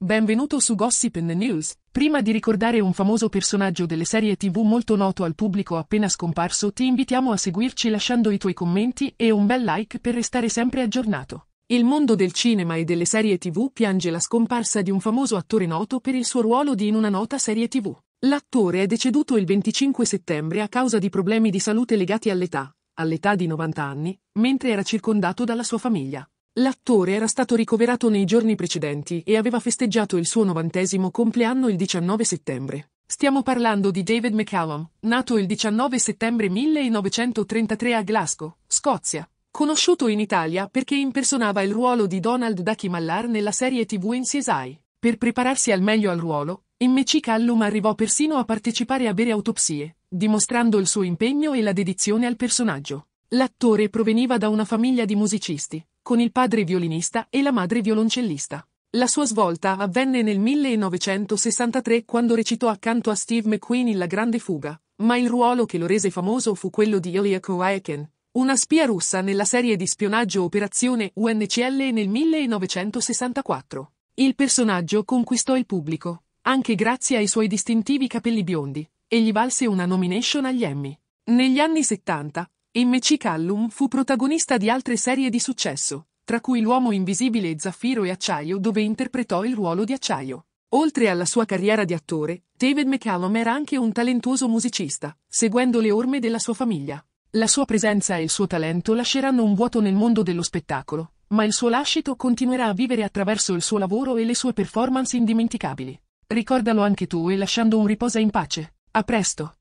Benvenuto su Gossip the News. Prima di ricordare un famoso personaggio delle serie TV molto noto al pubblico appena scomparso, ti invitiamo a seguirci lasciando i tuoi commenti e un bel like per restare sempre aggiornato. Il mondo del cinema e delle serie TV piange la scomparsa di un famoso attore noto per il suo ruolo di in una nota serie TV. L'attore è deceduto il 25 settembre a causa di problemi di salute legati all'età, all'età di 90 anni, mentre era circondato dalla sua famiglia. L'attore era stato ricoverato nei giorni precedenti e aveva festeggiato il suo novantesimo compleanno il 19 settembre. Stiamo parlando di David McCallum, nato il 19 settembre 1933 a Glasgow, Scozia. Conosciuto in Italia perché impersonava il ruolo di Donald Ducky Mallar nella serie TV In CSI. Per prepararsi al meglio al ruolo, MC Callum arrivò persino a partecipare a bere autopsie, dimostrando il suo impegno e la dedizione al personaggio. L'attore proveniva da una famiglia di musicisti, con il padre violinista e la madre violoncellista. La sua svolta avvenne nel 1963 quando recitò accanto a Steve McQueen in La Grande Fuga, ma il ruolo che lo rese famoso fu quello di Ilya Kovaeken, una spia russa nella serie di spionaggio Operazione UNCL nel 1964. Il personaggio conquistò il pubblico, anche grazie ai suoi distintivi capelli biondi, e gli valse una nomination agli Emmy. Negli anni 70, MC Callum fu protagonista di altre serie di successo, tra cui L'uomo invisibile e Zaffiro e Acciaio dove interpretò il ruolo di Acciaio. Oltre alla sua carriera di attore, David McCallum era anche un talentuoso musicista, seguendo le orme della sua famiglia. La sua presenza e il suo talento lasceranno un vuoto nel mondo dello spettacolo, ma il suo lascito continuerà a vivere attraverso il suo lavoro e le sue performance indimenticabili. Ricordalo anche tu e lasciando un riposa in pace. A presto!